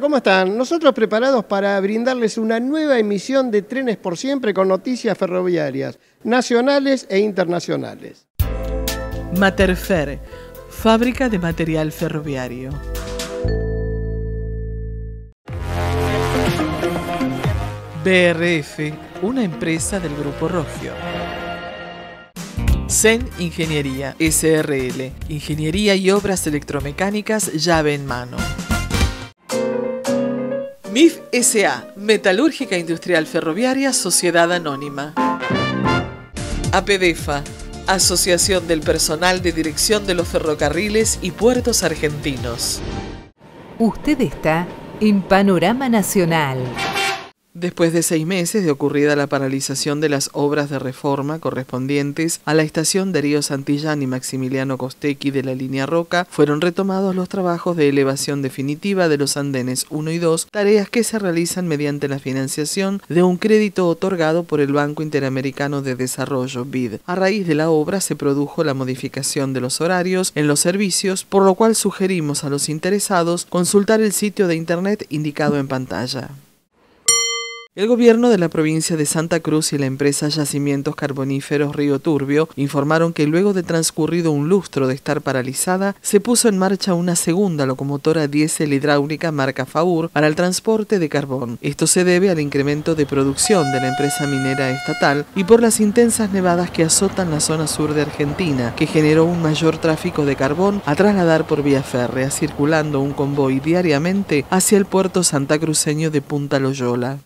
¿cómo están? Nosotros preparados para brindarles una nueva emisión de Trenes por Siempre con noticias ferroviarias, nacionales e internacionales. Materfer, fábrica de material ferroviario. BRF, una empresa del Grupo Rogio. Sen Ingeniería, SRL, Ingeniería y Obras Electromecánicas llave en mano. MIF SA, Metalúrgica Industrial Ferroviaria Sociedad Anónima. APDEFA, Asociación del Personal de Dirección de los Ferrocarriles y Puertos Argentinos. Usted está en Panorama Nacional. Después de seis meses de ocurrida la paralización de las obras de reforma correspondientes a la estación Río Santillán y Maximiliano Costequi de la línea Roca, fueron retomados los trabajos de elevación definitiva de los andenes 1 y 2, tareas que se realizan mediante la financiación de un crédito otorgado por el Banco Interamericano de Desarrollo, BID. A raíz de la obra se produjo la modificación de los horarios en los servicios, por lo cual sugerimos a los interesados consultar el sitio de internet indicado en pantalla. El gobierno de la provincia de Santa Cruz y la empresa Yacimientos Carboníferos Río Turbio informaron que luego de transcurrido un lustro de estar paralizada, se puso en marcha una segunda locomotora diésel hidráulica marca Faur para el transporte de carbón. Esto se debe al incremento de producción de la empresa minera estatal y por las intensas nevadas que azotan la zona sur de Argentina, que generó un mayor tráfico de carbón a trasladar por vía férrea, circulando un convoy diariamente hacia el puerto santacruceño de Punta Loyola.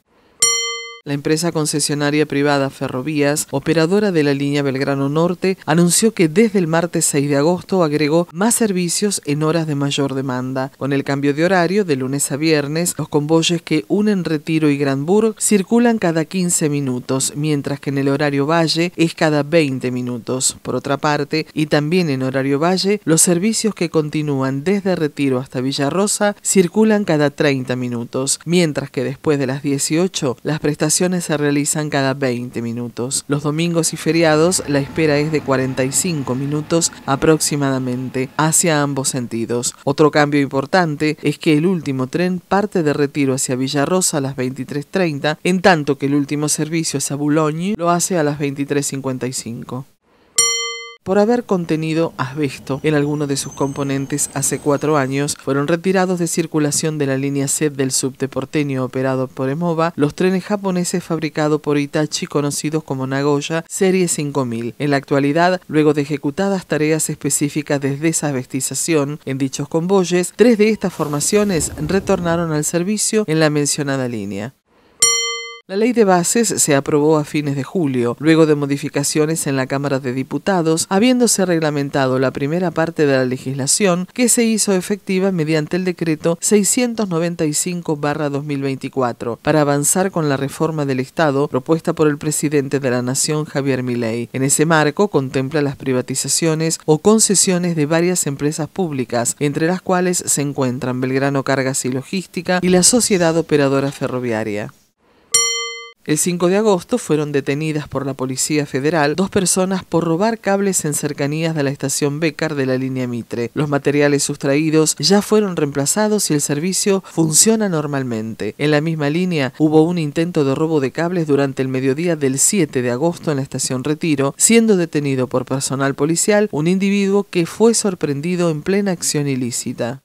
La empresa concesionaria privada Ferrovías, operadora de la línea Belgrano Norte, anunció que desde el martes 6 de agosto agregó más servicios en horas de mayor demanda. Con el cambio de horario de lunes a viernes, los convoyes que unen Retiro y Granburg circulan cada 15 minutos, mientras que en el horario Valle es cada 20 minutos. Por otra parte, y también en horario Valle, los servicios que continúan desde Retiro hasta Villa Rosa circulan cada 30 minutos, mientras que después de las 18, las prestaciones se realizan cada 20 minutos. Los domingos y feriados la espera es de 45 minutos aproximadamente hacia ambos sentidos. Otro cambio importante es que el último tren parte de Retiro hacia Villarrosa a las 23.30, en tanto que el último servicio hacia Boulogne lo hace a las 23.55 por haber contenido asbesto en alguno de sus componentes hace cuatro años, fueron retirados de circulación de la línea C del subte operado por Emova los trenes japoneses fabricados por Hitachi conocidos como Nagoya Serie 5000. En la actualidad, luego de ejecutadas tareas específicas de desasbestización en dichos convoyes, tres de estas formaciones retornaron al servicio en la mencionada línea. La ley de bases se aprobó a fines de julio, luego de modificaciones en la Cámara de Diputados, habiéndose reglamentado la primera parte de la legislación que se hizo efectiva mediante el decreto 695-2024 para avanzar con la reforma del Estado propuesta por el presidente de la Nación, Javier Milei. En ese marco contempla las privatizaciones o concesiones de varias empresas públicas, entre las cuales se encuentran Belgrano Cargas y Logística y la Sociedad Operadora Ferroviaria. El 5 de agosto fueron detenidas por la Policía Federal dos personas por robar cables en cercanías de la estación Becar de la línea Mitre. Los materiales sustraídos ya fueron reemplazados y el servicio funciona normalmente. En la misma línea hubo un intento de robo de cables durante el mediodía del 7 de agosto en la estación Retiro, siendo detenido por personal policial un individuo que fue sorprendido en plena acción ilícita.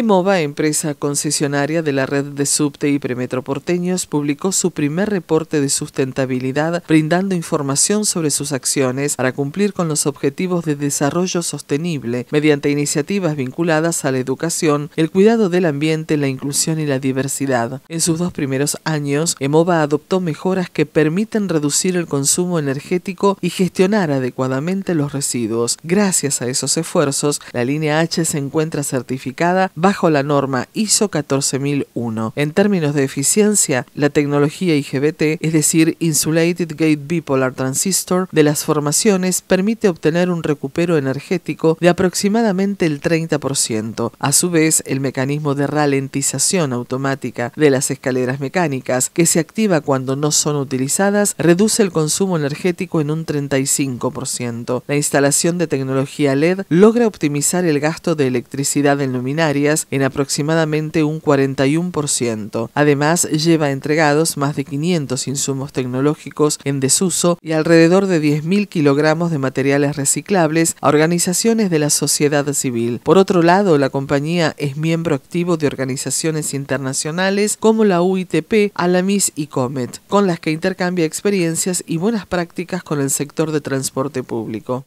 EMOVA, empresa concesionaria de la red de subte y premetro porteños, publicó su primer reporte de sustentabilidad brindando información sobre sus acciones para cumplir con los objetivos de desarrollo sostenible mediante iniciativas vinculadas a la educación, el cuidado del ambiente, la inclusión y la diversidad. En sus dos primeros años, EMOVA adoptó mejoras que permiten reducir el consumo energético y gestionar adecuadamente los residuos. Gracias a esos esfuerzos, la línea H se encuentra certificada bajo la norma ISO 14001. En términos de eficiencia, la tecnología IGBT, es decir, Insulated Gate Bipolar Transistor, de las formaciones permite obtener un recupero energético de aproximadamente el 30%. A su vez, el mecanismo de ralentización automática de las escaleras mecánicas, que se activa cuando no son utilizadas, reduce el consumo energético en un 35%. La instalación de tecnología LED logra optimizar el gasto de electricidad en luminaria en aproximadamente un 41%. Además, lleva entregados más de 500 insumos tecnológicos en desuso y alrededor de 10.000 kilogramos de materiales reciclables a organizaciones de la sociedad civil. Por otro lado, la compañía es miembro activo de organizaciones internacionales como la UITP, Alamis y Comet, con las que intercambia experiencias y buenas prácticas con el sector de transporte público.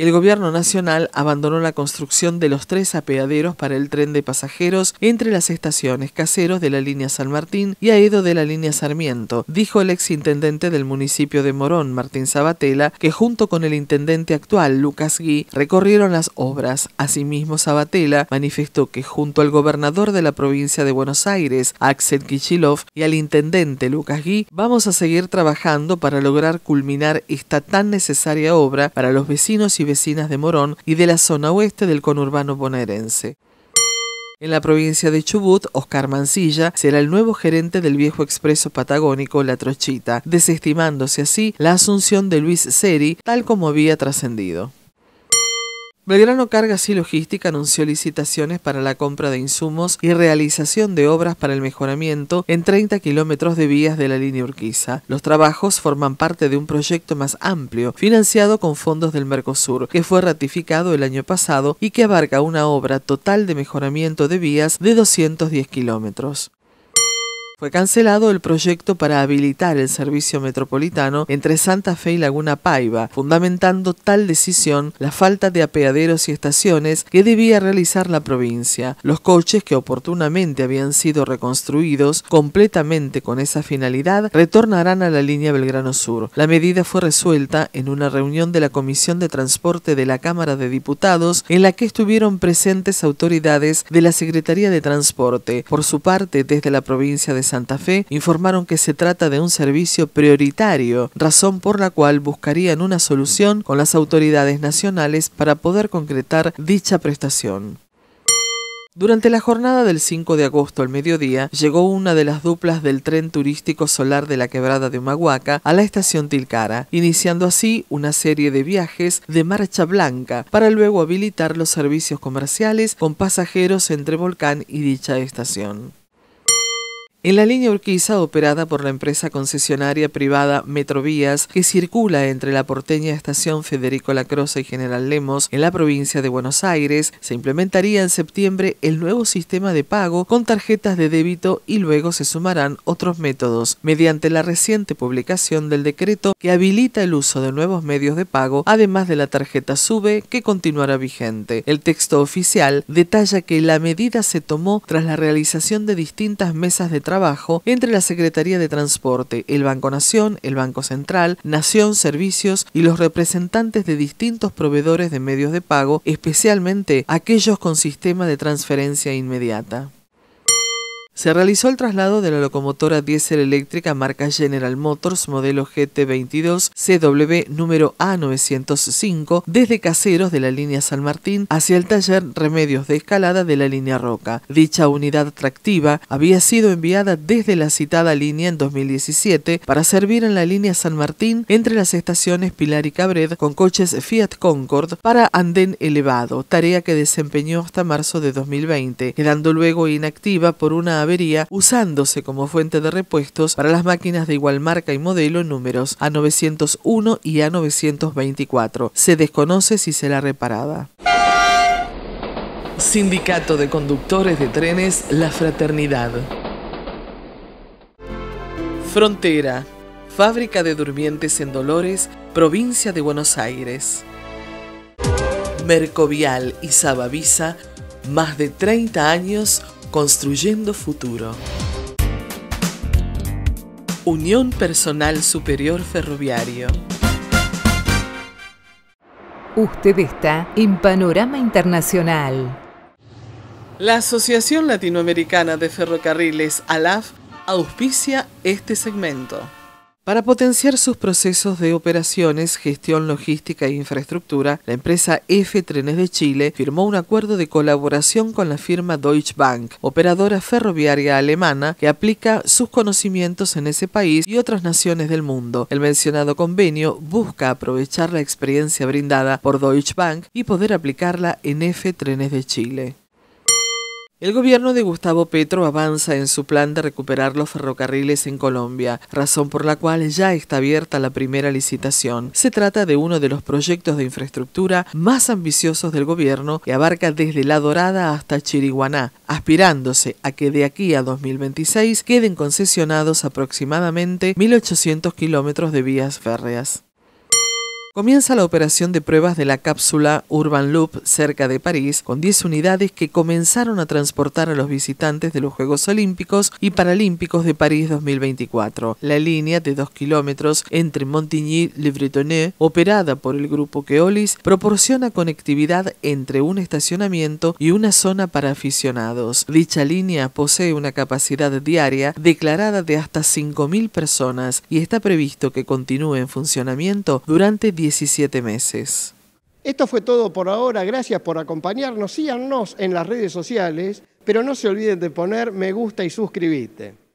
El gobierno nacional abandonó la construcción de los tres apeaderos para el tren de pasajeros entre las estaciones Caseros de la línea San Martín y Aedo de la línea Sarmiento, dijo el exintendente del municipio de Morón, Martín Sabatela, que junto con el intendente actual, Lucas Gui, recorrieron las obras. Asimismo, Sabatela manifestó que junto al gobernador de la provincia de Buenos Aires, Axel Kichilov, y al intendente Lucas Gui, vamos a seguir trabajando para lograr culminar esta tan necesaria obra para los vecinos y vecinas de Morón y de la zona oeste del conurbano bonaerense. En la provincia de Chubut, Oscar Mancilla será el nuevo gerente del viejo expreso patagónico La Trochita, desestimándose así la asunción de Luis Seri, tal como había trascendido. Belgrano Cargas y Logística anunció licitaciones para la compra de insumos y realización de obras para el mejoramiento en 30 kilómetros de vías de la línea Urquiza. Los trabajos forman parte de un proyecto más amplio, financiado con fondos del Mercosur, que fue ratificado el año pasado y que abarca una obra total de mejoramiento de vías de 210 kilómetros. Fue cancelado el proyecto para habilitar el servicio metropolitano entre Santa Fe y Laguna Paiva, fundamentando tal decisión la falta de apeaderos y estaciones que debía realizar la provincia. Los coches que oportunamente habían sido reconstruidos completamente con esa finalidad retornarán a la línea Belgrano Sur. La medida fue resuelta en una reunión de la Comisión de Transporte de la Cámara de Diputados en la que estuvieron presentes autoridades de la Secretaría de Transporte. Por su parte, desde la provincia de Santa Fe informaron que se trata de un servicio prioritario, razón por la cual buscarían una solución con las autoridades nacionales para poder concretar dicha prestación. Durante la jornada del 5 de agosto al mediodía, llegó una de las duplas del tren turístico solar de la quebrada de Humahuaca a la estación Tilcara, iniciando así una serie de viajes de marcha blanca para luego habilitar los servicios comerciales con pasajeros entre Volcán y dicha estación. En la línea Urquiza, operada por la empresa concesionaria privada Metrovías, que circula entre la porteña estación Federico Lacroza y General Lemos en la provincia de Buenos Aires, se implementaría en septiembre el nuevo sistema de pago con tarjetas de débito y luego se sumarán otros métodos, mediante la reciente publicación del decreto que habilita el uso de nuevos medios de pago, además de la tarjeta SUBE, que continuará vigente. El texto oficial detalla que la medida se tomó tras la realización de distintas mesas de trabajo trabajo entre la Secretaría de Transporte, el Banco Nación, el Banco Central, Nación Servicios y los representantes de distintos proveedores de medios de pago, especialmente aquellos con sistema de transferencia inmediata se realizó el traslado de la locomotora diésel eléctrica marca General Motors modelo GT22 CW número A905 desde Caseros de la línea San Martín hacia el taller Remedios de Escalada de la línea Roca. Dicha unidad tractiva había sido enviada desde la citada línea en 2017 para servir en la línea San Martín entre las estaciones Pilar y Cabred con coches Fiat Concord para andén elevado, tarea que desempeñó hasta marzo de 2020, quedando luego inactiva por una usándose como fuente de repuestos para las máquinas de igual marca y modelo números A901 y A924. Se desconoce si será reparada. Sindicato de Conductores de Trenes La Fraternidad. Frontera. Fábrica de Durmientes en Dolores, provincia de Buenos Aires. Mercovial y Sabavisa, más de 30 años Construyendo Futuro. Unión Personal Superior Ferroviario. Usted está en Panorama Internacional. La Asociación Latinoamericana de Ferrocarriles, ALAF, auspicia este segmento. Para potenciar sus procesos de operaciones, gestión logística e infraestructura, la empresa F Trenes de Chile firmó un acuerdo de colaboración con la firma Deutsche Bank, operadora ferroviaria alemana que aplica sus conocimientos en ese país y otras naciones del mundo. El mencionado convenio busca aprovechar la experiencia brindada por Deutsche Bank y poder aplicarla en F Trenes de Chile. El gobierno de Gustavo Petro avanza en su plan de recuperar los ferrocarriles en Colombia, razón por la cual ya está abierta la primera licitación. Se trata de uno de los proyectos de infraestructura más ambiciosos del gobierno que abarca desde La Dorada hasta Chiriguaná, aspirándose a que de aquí a 2026 queden concesionados aproximadamente 1.800 kilómetros de vías férreas. Comienza la operación de pruebas de la cápsula Urban Loop cerca de París, con 10 unidades que comenzaron a transportar a los visitantes de los Juegos Olímpicos y Paralímpicos de París 2024. La línea de 2 kilómetros entre Montigny-Le Bretonnet, operada por el grupo Keolis, proporciona conectividad entre un estacionamiento y una zona para aficionados. Dicha línea posee una capacidad diaria declarada de hasta 5.000 personas y está previsto que continúe en funcionamiento durante 10 17 meses. Esto fue todo por ahora, gracias por acompañarnos, síganos en las redes sociales, pero no se olviden de poner me gusta y suscribirte.